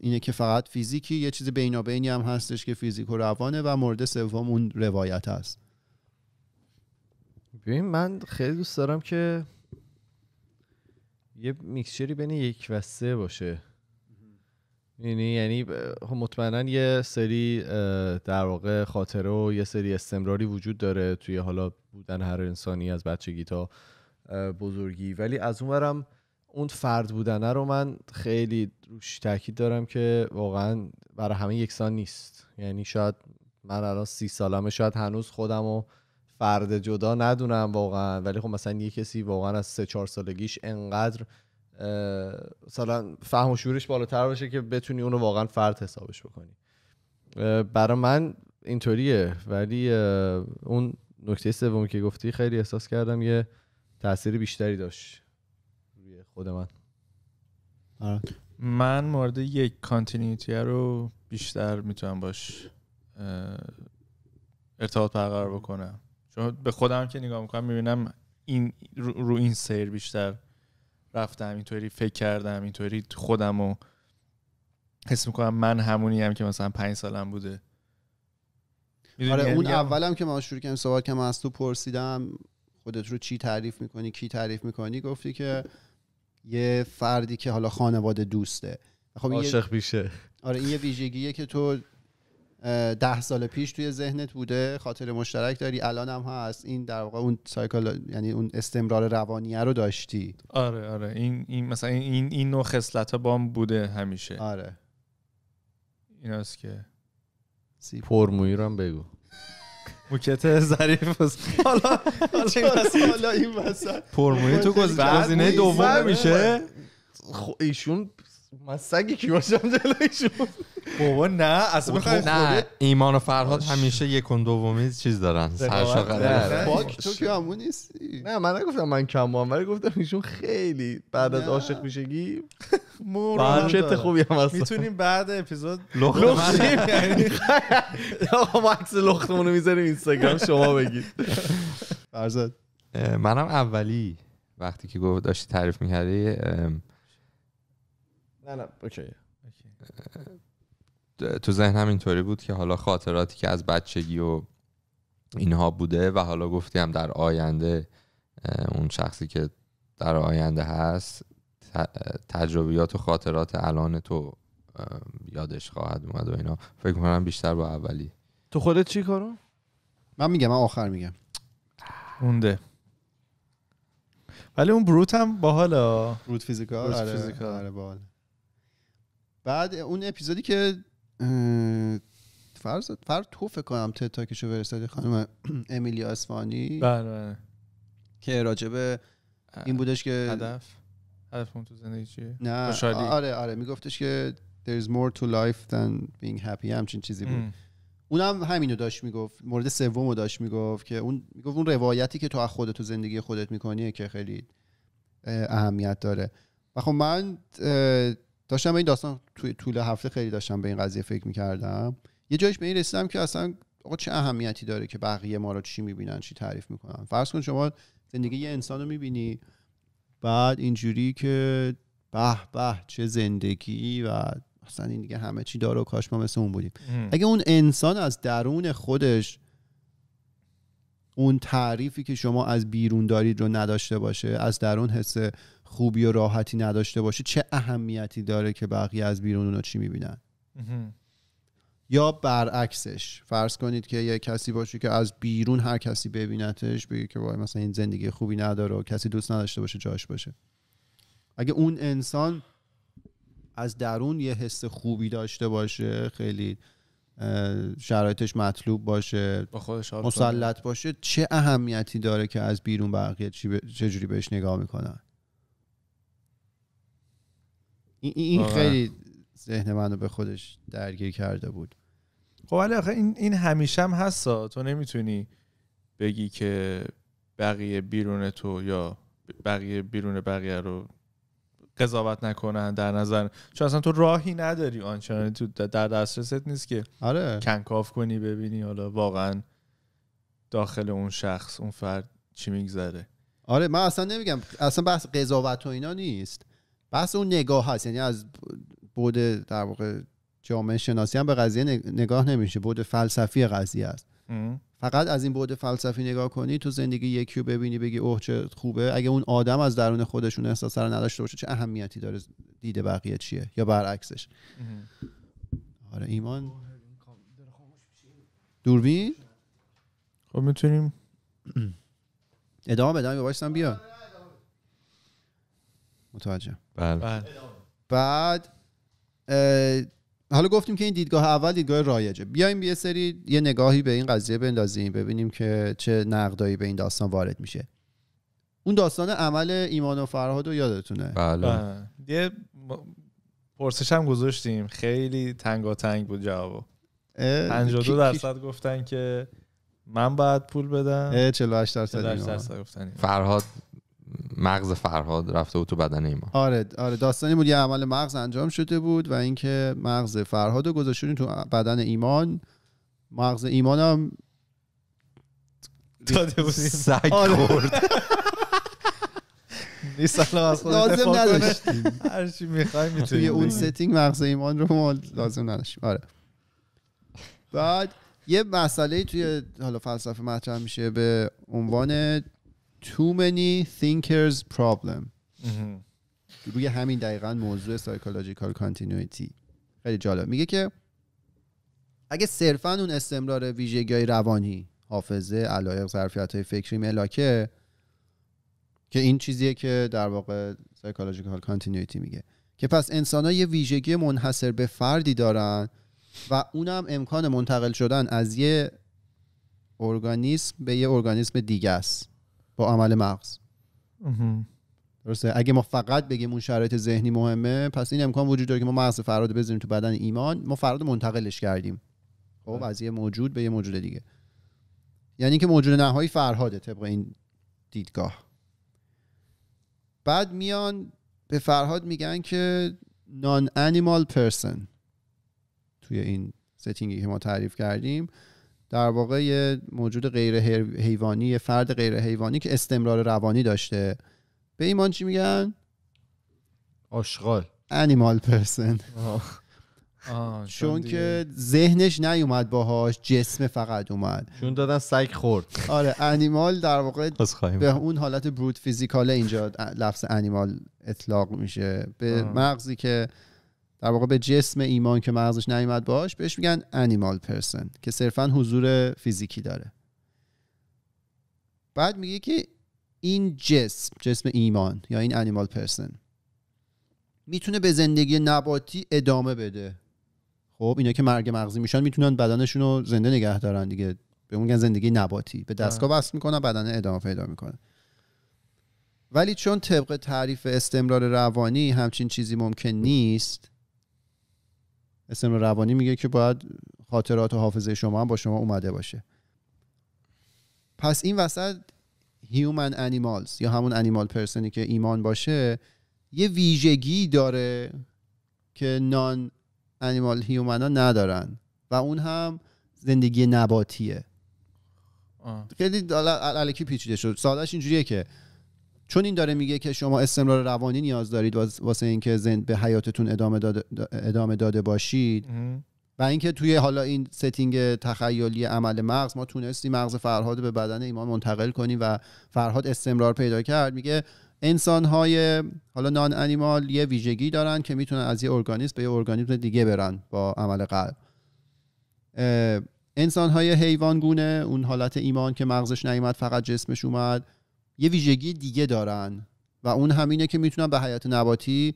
اینه که فقط فیزیکی یه چیز بینابینی هم هستش که فیزیک و روانه و مورد سوم اون روایت هست ببین من خیلی دوست دارم که یه میکسچری بین یک و سه باشه یعنی یعنی مطمئنا یه سری در واقع خاطره و یه سری استمراری وجود داره توی حالا بودن هر انسانی از بچگی تا بزرگی ولی از اونورم اون فرد بودنه رو من خیلی روش تاکید دارم که واقعا برای همه یکسان نیست یعنی شاید من الان سی سالمه شاید هنوز خودم فرد جدا ندونم واقعا ولی خب مثلا یه کسی واقعا از سه چهار سالگیش انقدر مثلا فهم و شورش بالاتر باشه که بتونی اونو واقعا فرد حسابش بکنی برای من اینطوریه ولی اون نکته سومی که گفتی خیلی احساس کردم یه تاثیر بیشتری داشت روی خود من آره. من مورد یک کانتینیتی رو بیشتر میتونم باش ارتباط برقرار بکنم چون به خودم که نگاه میکنم میبینم این رو, این سیر بیشتر رفتم اینطوری فکر کردم اینطوری خودمو و حس میکنم من همونی هم که مثلا پنج سالم بوده آره یعنی اون اولم که ما شروع کردیم سوال که من از تو پرسیدم خودت رو چی تعریف میکنی کی تعریف میکنی گفتی که یه فردی که حالا خانواده دوسته خب عاشق بیشه آره این یه ویژگیه که تو ده سال پیش توی ذهنت بوده خاطر مشترک داری الان هم هست این در واقع اون سایکل یعنی اون استمرار روانیه رو داشتی آره آره این, این مثلا این این نوع خصلت بام بوده همیشه آره این هست که پرموی رو هم بگو موکت ظریف حالا حالا این وسط پرمویی تو گزینه دوم میشه خب، ایشون من سگی کی باشم جلویشون بابا نه اصلا میخوای نه خب- ایمان و فرهاد همیشه یک و دومی چیز دارن سرشاقه باک تو که همون نیستی نه من نگفتم من کمام ولی گفتم ایشون خیلی بعد از عاشق میشگی مورد خوبی هم اصلا میتونیم بعد اپیزود لختیم یعنی آقا ما عکس لختمون رو میذاریم اینستاگرام شما بگید فرزاد منم اولی وقتی که گفت داشتی تعریف میکردی نه نه اوکی تو ذهنم اینطوری بود که حالا خاطراتی که از بچگی و اینها بوده و حالا گفتیم در آینده اون شخصی که در آینده هست تجربیات و خاطرات الان تو یادش خواهد اومد و اینا فکر کنم بیشتر با اولی تو خودت چی کارو؟ من میگم من آخر میگم اونده ولی اون بروت هم حالا بروت فیزیکال بروت آره، فیزیکال آره، باحاله بعد اون اپیزودی که فرض فر تو فکر کنم تتاکشو برسادی خانم امیلیا اسفانی بله بله که راجبه این بودش که هدف هدف تو زندگی چیه نه آره آره میگفتش که there is more to life than being happy همچین چیزی بود ام. اونم هم همینو داشت میگفت مورد سومو داشت میگفت که اون میگفت اون روایتی که تو از خودت تو زندگی خودت میکنی که خیلی اهمیت داره و خب من داشتم به این داستان توی طول هفته خیلی داشتم به این قضیه فکر میکردم یه جایش به این رسیدم که اصلا آقا چه اهمیتی داره که بقیه ما رو چی میبینن چی تعریف میکنن فرض کن شما زندگی یه انسان رو میبینی بعد اینجوری که به به چه زندگی و اصلا این دیگه همه چی داره و کاش ما مثل اون بودیم اگه اون انسان از درون خودش اون تعریفی که شما از بیرون دارید رو نداشته باشه از درون حس خوبی و راحتی نداشته باشه چه اهمیتی داره که بقیه از بیرون اونو چی میبینن یا برعکسش فرض کنید که یه کسی باشه که از بیرون هر کسی ببینتش بگه که وای مثلا این زندگی خوبی نداره و کسی دوست نداشته باشه جاش باشه اگه اون انسان از درون یه حس خوبی داشته باشه خیلی شرایطش مطلوب باشه با مسلط باشه چه اهمیتی داره که از بیرون بقیه چجوری بهش نگاه میکنن این خیلی ذهن منو به خودش درگیر کرده بود خب ولی آخه این این همیشه هم هستا تو نمیتونی بگی که بقیه بیرون تو یا بقیه بیرون بقیه رو قضاوت نکنن در نظر چون اصلا تو راهی نداری آنچنانی تو در دسترست نیست که آره. کنکاف کنی ببینی حالا واقعا داخل اون شخص اون فرد چی میگذره آره من اصلا نمیگم اصلا بحث قضاوت و اینا نیست بحث اون نگاه هست یعنی از بود در واقع جامعه شناسی هم به قضیه نگاه نمیشه بود فلسفی قضیه است فقط از این بود فلسفی نگاه کنی تو زندگی یکی رو ببینی بگی اوه چه خوبه اگه اون آدم از درون خودشون احساس رو نداشته باشه چه اهمیتی داره دیده بقیه چیه یا برعکسش آره ایمان دوربین خب میتونیم ادامه بدم یا باشتم بیا متوجه بله. بله بعد حالا گفتیم که این دیدگاه اول دیدگاه رایجه بیایم یه سری یه نگاهی به این قضیه بندازیم ببینیم که چه نقدایی به این داستان وارد میشه اون داستان عمل ایمان و فرهاد رو یادتونه بله, بله. یه پرسش هم گذاشتیم خیلی تنگ بود جوابو 52 درصد گفتن که من باید پول بدم 48 درصد گفتن فرهاد مغز فرهاد رفته بود تو بدن ایمان آره آره داستانی بود یه عمل مغز انجام شده بود و اینکه مغز فرهاد رو گذاشتن تو بدن ایمان مغز ایمان هم داده بود سگ آره. خورد لازم نداشتیم هر چی میخوای میتونی توی اون ستینگ مغز ایمان رو ما لازم نداشتیم آره بعد یه مسئله توی حالا فلسفه مطرح میشه به عنوان Too Many Thinkers Problem روی همین دقیقا موضوع سایکولوژیکال کانتینویتی خیلی جالب میگه که اگه صرفا اون استمرار ویژگی های روانی حافظه علایق ظرفیت های فکری ملاکه که این چیزیه که در واقع سایکولوژیکال کانتینویتی میگه که پس انسان ها یه ویژگی منحصر به فردی دارن و اونم امکان منتقل شدن از یه ارگانیسم به یه ارگانیسم دیگه است با عمل مغز درسته اگه ما فقط بگیم اون شرایط ذهنی مهمه پس این امکان وجود داره که ما مغز فراد بزنیم تو بدن ایمان ما فراد منتقلش کردیم خب بله. از یه موجود به یه موجود دیگه یعنی که موجود نهایی فرهاده طبق این دیدگاه بعد میان به فرهاد میگن که نان انیمال پرسن توی این ستینگی که ما تعریف کردیم در واقع یه موجود غیر حیوانی یه فرد غیر حیوانی که استمرار روانی داشته به ایمان چی میگن آشغال انیمال پرسن آه، چون که ذهنش نیومد باهاش جسم فقط اومد چون دادن سگ خورد آره انیمال در واقع به اون حالت بروت فیزیکاله اینجا لفظ انیمال اطلاق میشه به آه. مغزی که در واقع به جسم ایمان که مغزش نیومد باش بهش میگن انیمال پرسن که صرفا حضور فیزیکی داره بعد میگه که این جسم جسم ایمان یا این انیمال پرسن میتونه به زندگی نباتی ادامه بده خب اینا که مرگ مغزی میشن میتونن بدنشون رو زنده نگه دارن دیگه به میگن زندگی نباتی به دستگاه وصل میکنن بدن ادامه پیدا میکنه ولی چون طبق تعریف استمرار روانی همچین چیزی ممکن نیست استمرار روانی میگه که باید خاطرات و حافظه شما هم با شما اومده باشه پس این وسط هیومن انیمالز یا همون انیمال پرسنی که ایمان باشه یه ویژگی داره که نان انیمال هیومن ها ندارن و اون هم زندگی نباتیه خیلی علکی پیچیده شد سادهش اینجوریه که چون این داره میگه که شما استمرار روانی نیاز دارید واسه اینکه زند به حیاتتون ادامه داده, ادامه داده باشید و اینکه توی حالا این ستینگ تخیلی عمل مغز ما تونستیم مغز فرهاد به بدن ایمان منتقل کنیم و فرهاد استمرار پیدا کرد میگه انسان های حالا نان انیمال یه ویژگی دارن که میتونن از یه ارگانیسم به یه ارگانیسم دیگه برن با عمل قلب انسان های حیوان گونه اون حالت ایمان که مغزش نیومد فقط جسمش اومد یه ویژگی دیگه دارن و اون همینه که میتونن به حیات نباتی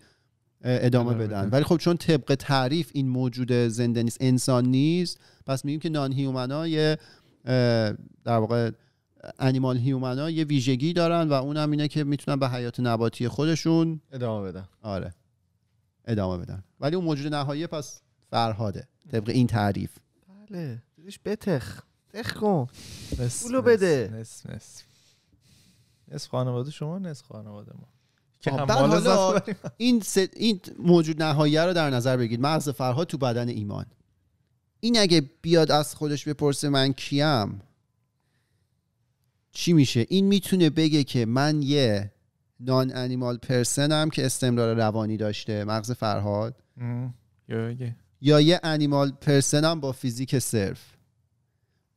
ادامه بدن ولی خب چون طبق تعریف این موجود زنده نیست انسان نیست پس میگیم که نان هیومنا یه در واقع انیمال هیومنا یه ویژگی دارن و اون همینه اینه که میتونن به حیات نباتی خودشون ادامه بدن آره ادامه بدن ولی اون موجود نهایی پس فرهاده طبق این تعریف بله بتخ تخ کن پولو بده مس مس نصف خانواده شما نصف خانواده ما که این, این موجود نهایی رو در نظر بگیرید مغز فرها تو بدن ایمان این اگه بیاد از خودش بپرسه من کیم چی میشه این میتونه بگه که من یه نان انیمال پرسنم که استمرار روانی داشته مغز فرهاد یا یه انیمال پرسنم با فیزیک صرف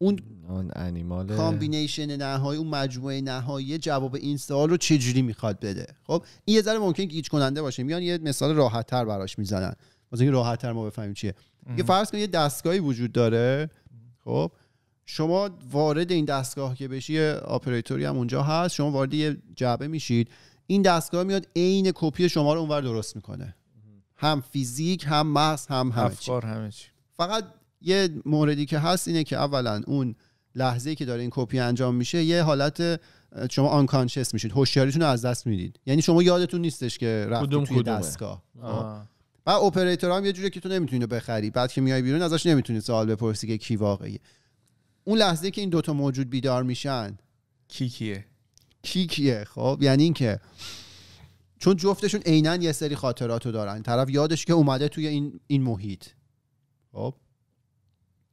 اون انیمال کامبینیشن نهایی اون مجموعه نهایی جواب این سوال رو جوری میخواد بده خب این یه ذره ممکن گیج کننده باشه میان یه مثال راحت تر براش میزنن واسه اینکه راحت تر ما بفهمیم چیه یه فرض کن یه دستگاهی وجود داره خب شما وارد این دستگاه که بشی اپراتوری هم اونجا هست شما وارد یه جعبه میشید این دستگاه میاد عین کپی شما رو اونور درست میکنه هم فیزیک هم مغز هم همه همه چی فقط یه موردی که هست اینه که اولا اون لحظه که داره این کپی انجام میشه یه حالت شما آنکانشست میشید هوشیاریتون رو از دست میدید یعنی شما یادتون نیستش که رفت توی دستگاه و اپراتور هم یه جوری که تو نمیتونی بخری بعد که میای بیرون ازش نمیتونی سوال بپرسی که کی واقعیه اون لحظه که این دوتا موجود بیدار میشن کی کیه کی کیه خب یعنی اینکه چون جفتشون عینا یه سری خاطراتو دارن طرف یادش که اومده توی این این محیط خب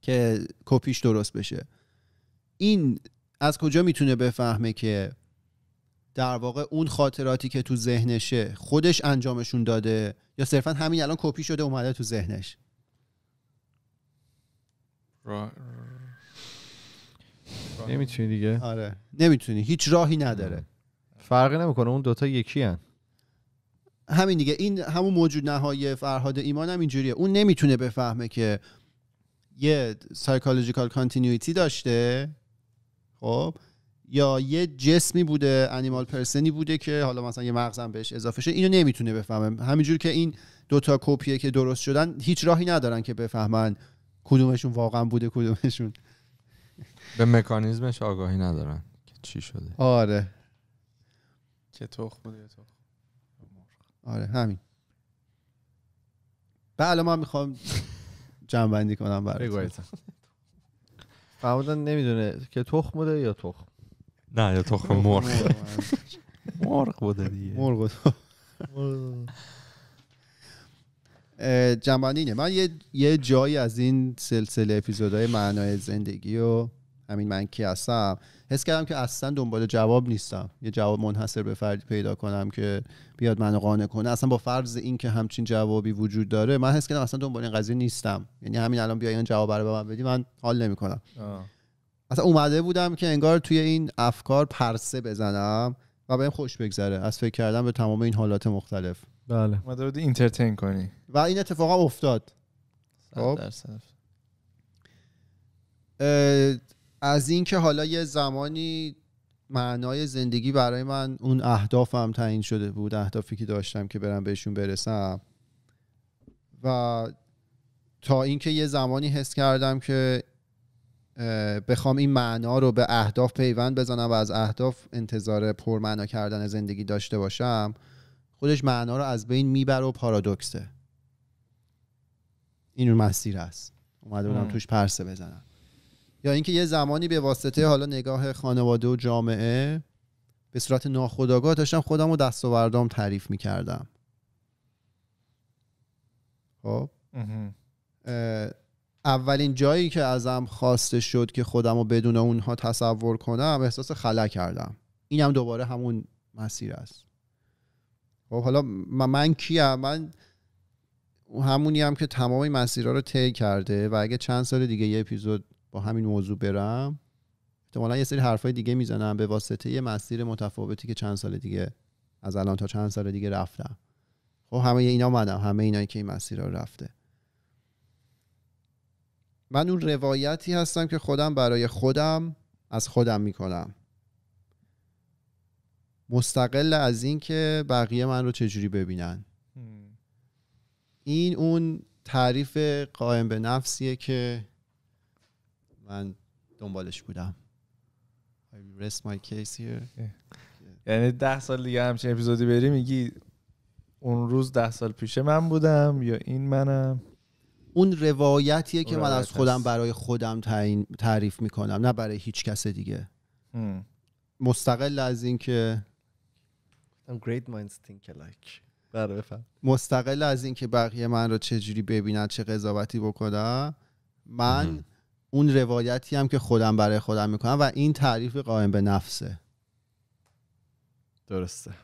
که کپیش درست بشه این از کجا میتونه بفهمه که در واقع اون خاطراتی که تو ذهنشه خودش انجامشون داده یا صرفا همین الان کپی شده اومده تو ذهنش نمیتونی دیگه آره نمیتونی هیچ راهی نداره فرقی نمیکنه اون دوتا یکی هن. همین دیگه این همون موجود نهایی فرهاد ایمان هم اینجوریه اون نمیتونه بفهمه که یه سایکولوژیکال کانتینیویتی داشته خب یا یه جسمی بوده انیمال پرسنی بوده که حالا مثلا یه مغزم بهش اضافه شه اینو نمیتونه بفهمه همینجور که این دوتا کپیه که درست شدن هیچ راهی ندارن که بفهمن کدومشون واقعا بوده کدومشون به مکانیزمش آگاهی ندارن که چی شده آره که تخ بوده آره همین بله ما میخوام جنبندی کنم برای معمولا نمیدونه که تخم بوده یا تخم نه یا تخم مرغ مرغ بوده دیگه مرغ جنبندی اینه من یه, یه جایی از این سلسله اپیزودهای معنای زندگی و همین من کی هستم حس کردم که اصلا دنبال جواب نیستم یه جواب منحصر به فردی پیدا کنم که بیاد منو قانع کنه اصلا با فرض اینکه همچین جوابی وجود داره من حس کردم اصلا دنبال این قضیه نیستم یعنی همین الان بیا جواب رو به من بدی من حال نمیکنم اصلا اومده بودم که انگار توی این افکار پرسه بزنم و این خوش بگذره از فکر کردم به تمام این حالات مختلف بله اومده بودی اینترتین کنی و این اتفاق افتاد از اینکه حالا یه زمانی معنای زندگی برای من اون اهدافم تعیین شده بود اهدافی که داشتم که برم بهشون برسم و تا اینکه یه زمانی حس کردم که بخوام این معنا رو به اهداف پیوند بزنم و از اهداف انتظار پرمعنا کردن زندگی داشته باشم خودش معنا رو از بین میبره و پارادوکسه این مسیر است اومده بودم توش پرسه بزنم یا اینکه یه زمانی به واسطه حالا نگاه خانواده و جامعه به صورت ناخودآگاه داشتم خودم و تعریف میکردم خب اولین جایی که ازم خواسته شد که خودم رو بدون اونها تصور کنم احساس خلا کردم اینم هم دوباره همون مسیر است خب حالا من کیم من همونی هم که تمام مسیرها رو طی کرده و اگه چند سال دیگه یه اپیزود با همین موضوع برم احتمالا یه سری حرفای دیگه میزنم به واسطه یه مسیر متفاوتی که چند سال دیگه از الان تا چند سال دیگه رفتم خب همه اینا منم همه اینایی که این مسیر رو رفته من اون روایتی هستم که خودم برای خودم از خودم میکنم مستقل از این که بقیه من رو چجوری ببینن این اون تعریف قائم به نفسیه که من دنبالش بودم I rest my case here یعنی ده سال دیگه همچین اپیزودی بری میگی اون روز ده سال پیش من بودم یا این منم اون روایتیه که من از خودم برای خودم تعریف میکنم نه برای هیچ کس دیگه مستقل از این که great minds think alike بله، مستقل از اینکه بقیه من رو چجوری ببینن چه قضاوتی بکنم من اون روایتی هم که خودم برای خودم میکنم و این تعریف قائم به نفسه درسته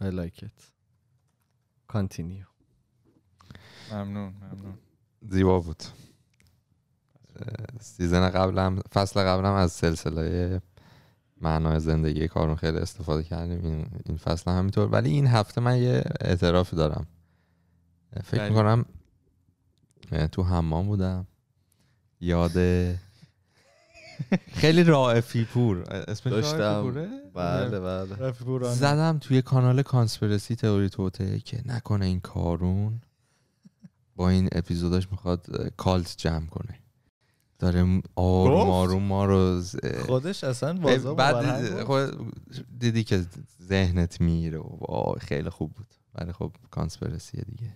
I like it continue ممنون ممنون زیبا بود سیزن قبلم فصل قبلم از سلسله معنای زندگی کارون خیلی استفاده کردیم این, فصل همینطور ولی این هفته من یه اعتراف دارم فکر یعنی؟ میکنم یعنی تو حمام بودم یاد خیلی رائفی پور اسمش داشتم بله بله آره. زدم توی کانال کانسپرسی تئوری توته که نکنه این کارون با این اپیزوداش میخواد کالت جمع کنه داره آروم آروم ما رو خودش اصلا بعد دیدی که ذهنت میره و خیلی خوب بود ولی خب کانسپرسی دیگه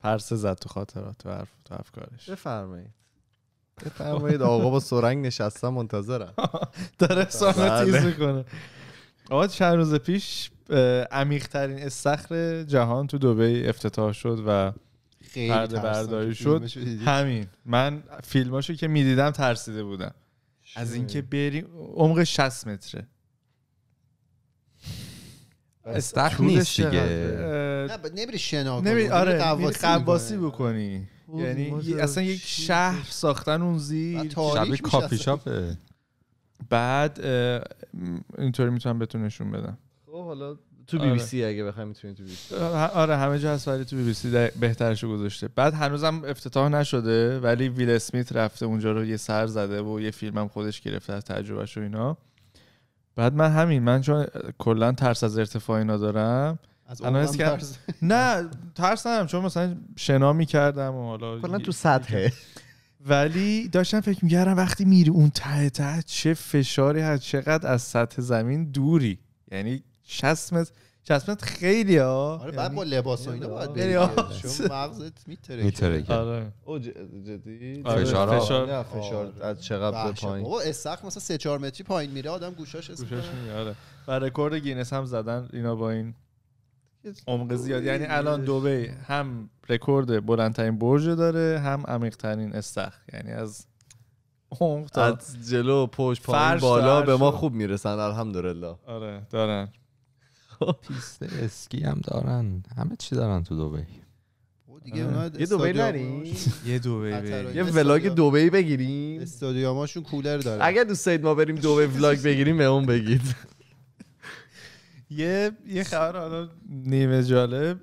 پرسه زد تو خاطرات و تو افکارش بفرمایید بفرمایید آقا با سرنگ نشستم منتظرم داره سانو بله. تیز میکنه آقا چند روز پیش عمیقترین استخر جهان تو دوبه افتتاح شد و خیلی پرده برداری شد همین من فیلماشو که میدیدم ترسیده بودم از اینکه بریم عمق 60 متره آره، استخر نیست دیگه نمیری شنا کنی آره قواسی بکنی یعنی, یعنی اصلا یک شهر ساختن اون زیر شبیه کافی شاپه بعد اینطوری میتونم بهتون نشون بدم خب حالا تو بی بی سی آره. اگه بخوایم میتونی تو بی بی آره همه جا هست ولی تو بی بی سی بهترشو گذاشته بعد هنوزم افتتاح نشده ولی ویل اسمیت رفته اونجا رو یه سر زده و یه فیلمم خودش گرفته از تجربهش و اینا بعد من همین من چون کلا ترس از ارتفاع ندارم دارم از نه ترس ندارم چون مثلا شنا میکردم و حالا کلا تو سطحه ولی داشتم فکر میکردم وقتی میری اون ته ته چه فشاری هست چقدر از سطح زمین دوری یعنی چسمت چسبت خیلی ها آره بعد با یعنی- لباس و اینا باید یعنی- بری چون مغزت میترکه میترکه آره, آره. جدی آره، فشار فشار فشار آره. از چقدر به پایین او استخ مثلا 3 4 متری پایین میره آدم گوشاش گوشاش میاره و رکورد گینس هم زدن اینا با این عمق زیاد یعنی الان دبی هم رکورد بلندترین برج داره هم ترین استخ یعنی از عمق از جلو پشت پایین بالا به ما خوب میرسن الحمدلله آره دارن پیست اسکی هم دارن همه چی دارن تو دبی دیگه آره. یه دبی نریم یه دبی یه ولاگ دبی بگیریم استادیوماشون کولر داره اگه دوست دارید ما بریم دبی ولاگ بگیریم به اون بگید یه یه خبر حالا نیمه جالب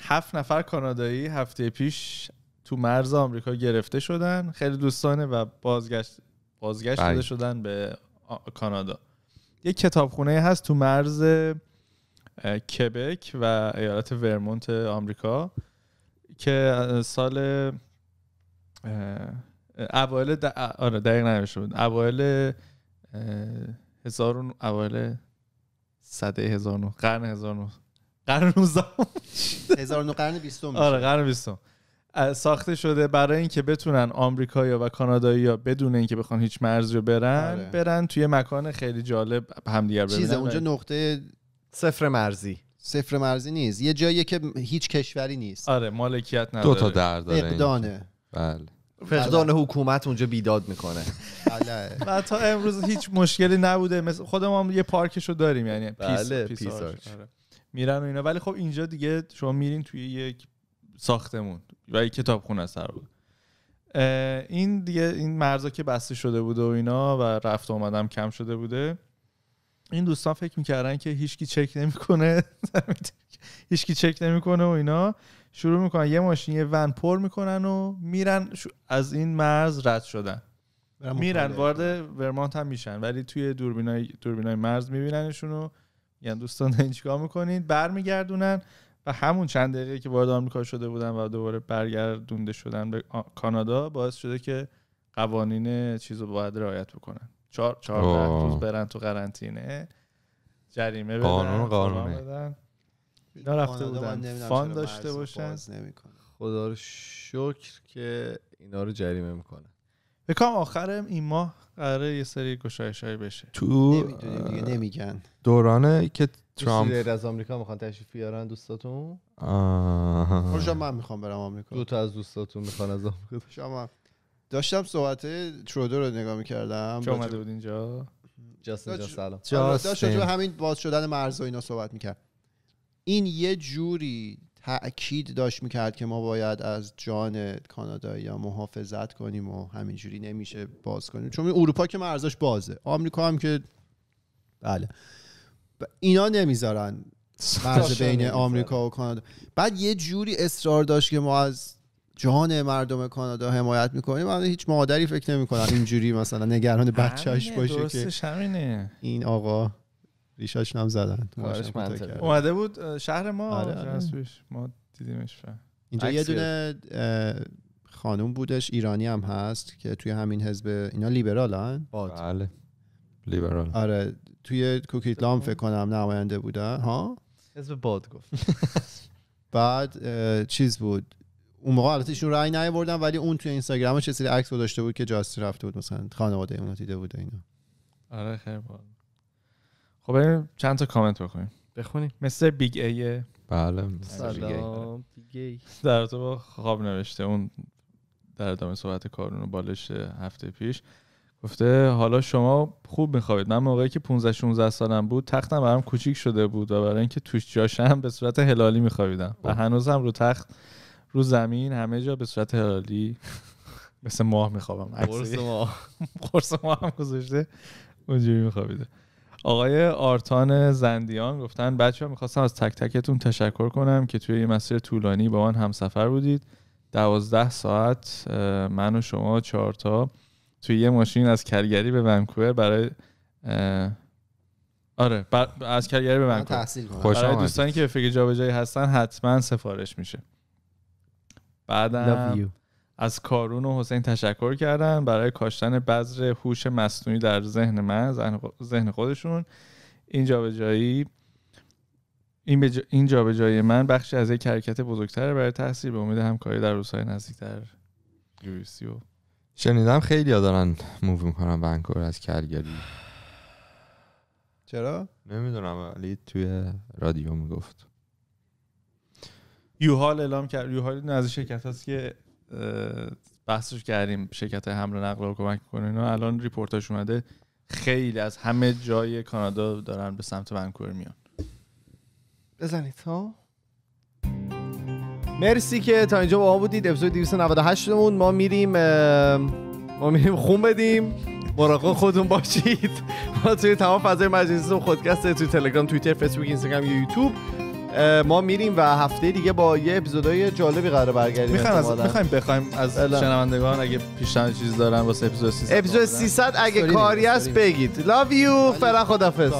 هفت نفر کانادایی هفته پیش تو مرز آمریکا گرفته شدن خیلی دوستانه و بازگشت بازگشت بله. شده شدن به کانادا یه کتابخونه هست تو مرز کبک و ایالت ورمونت آمریکا که سال اوایل آره دقیق نمیشه بود اوایل هزار اوایل صده نو قرن نو قرن هزار نو قرن 20 آره قرن 20 ساخته شده برای اینکه بتونن آمریکایی‌ها و کانادایی‌ها بدون اینکه بخوان هیچ مرزی رو برن آره. برن توی مکان خیلی جالب همدیگر ببینن چیزه اونجا نقطه صفر مرزی صفر مرزی نیست یه جایی که هیچ کشوری نیست آره مالکیت نداره دو تا در داره اقدانه بله فقدان حکومت اونجا بیداد میکنه بله. و تا امروز هیچ مشکلی نبوده مثل خود ما هم یه پارکش رو داریم یعنی بله، پیس, پیس, آره. میرن و اینا ولی خب اینجا دیگه شما میرین توی یک ساختمون و یک کتاب خونه سر بود این دیگه این مرزا که بسته شده بوده و اینا و رفت آمدم کم شده بوده این دوستان فکر میکردن که هیچکی چک نمیکنه هیچکی چک نمیکنه و اینا شروع میکنن یه ماشین یه ون پر میکنن و میرن از این مرز رد شدن میرن وارد ورمانت هم میشن ولی توی دوربینای دوربینای مرز میبیننشون و یعنی دوستان این چیکار میکنین برمیگردونن و همون چند دقیقه که وارد آمریکا شده بودن و دوباره برگردونده شدن به کانادا باعث شده که قوانین چیز رو باید رعایت بکنن چهار چهار روز برن تو قرنطینه جریمه بدن قانون قانونه اینا رفته بودن فان داشته باشن خدا رو شکر که اینا رو جریمه میکنه بکنم آخرم این ماه قراره یه سری گشایش های بشه تو دیگه نمیگن دورانه که ترامپ از آمریکا میخوان تشریف بیارن دوستاتون آه. خب من میخوام برم آمریکا دو تا از دوستاتون میخوان از آمریکا شما داشتم صحبت ترودو رو نگاه میکردم چه اومده بود اینجا جاستن جا سلام آره، همین باز شدن مرز و اینا صحبت میکرد این یه جوری تاکید داشت میکرد که ما باید از جان کانادایی یا محافظت کنیم و همین جوری نمیشه باز کنیم چون اروپا که مرزش بازه آمریکا هم که بله اینا نمیذارن مرز بین آمریکا و کانادا بعد یه جوری اصرار داشت که ما از جان مردم کانادا حمایت میکنیم من هیچ مادری فکر نمیکنم اینجوری مثلا نگران بچهش باشه که این آقا ریشاش نم زدن اومده بود شهر ما آره، آره. ما دیدیمش اینجا یه دونه خانوم بودش ایرانی هم هست که توی همین حزب اینا لیبرالن بله لیبرال آره توی لام فکر کنم نماینده بودن ها حزب باد گفت بعد چیز بود اون موقع البته ایشون رای نیاوردن ولی اون توی اینستاگرامش یه سری عکس گذاشته بود که جاستی رفته بود مثلا خانواده اون دیده بود اینا آره خیلی خب بریم چند تا کامنت بخونیم بخونیم مثل بیگ ای بله سلام بیگ ای در تو خواب نوشته اون در ادامه صحبت کارون و بالش هفته پیش گفته حالا شما خوب میخوابید من موقعی که 15 16 سالم بود تختم برام کوچیک شده بود و برای اینکه توش جاشم به صورت هلالی میخوابیدم و خب. هنوزم رو تخت رو زمین همه جا به صورت هلالی مثل ماه میخوابم قرص ماه قرص ماه هم گذاشته اونجوری میخوابیده آقای آرتان زندیان گفتن بچه ها میخواستم از تک تکتون تشکر کنم که توی یه مسیر طولانی با من همسفر بودید دوازده ساعت من و شما چهارتا توی یه ماشین از کرگری به ونکوور برای آره از کرگری به ونکوور برای دوستانی که به فکر هستن حتما سفارش میشه بعدم از کارون و حسین تشکر کردن برای کاشتن بذر هوش مصنوعی در ذهن من ذهن خودشون این جایی این, به جا... این جایی من بخشی از یک حرکت بزرگتر برای تحصیل به امید همکاری در روزهای نزدیکتر یویسی شنیدم خیلی ها دارن موو میکنن ونکور از کلگری چرا؟ نمیدونم ولی توی رادیو میگفت یوهال اعلام کرد یوهال از شرکت هست که بحثش کردیم شرکت حمل نقل رو کمک کنه اینا الان ریپورتاش اومده خیلی از همه جای کانادا دارن به سمت ونکوور میان بزنید ها مرسی که تا اینجا با ما بودید اپیزود 298 مون ما میریم ما میریم خون بدیم مراقب خودتون باشید ما توی تمام فضای مجلسی خودکسته توی تلگرام توییتر فیسبوک اینستاگرام یوتیوب ما میریم و هفته دیگه با یه اپیزودای جالبی قرار برگردیم میخوایم از میخوایم بخوایم از شنوندگان اگه پیشنهاد چیزی دارن واسه اپیزود 300 اپیزود 300 اگه کاری هست بگید لوف یو فرا خدافظ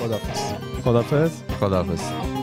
خدافظ خدافظ خدافظ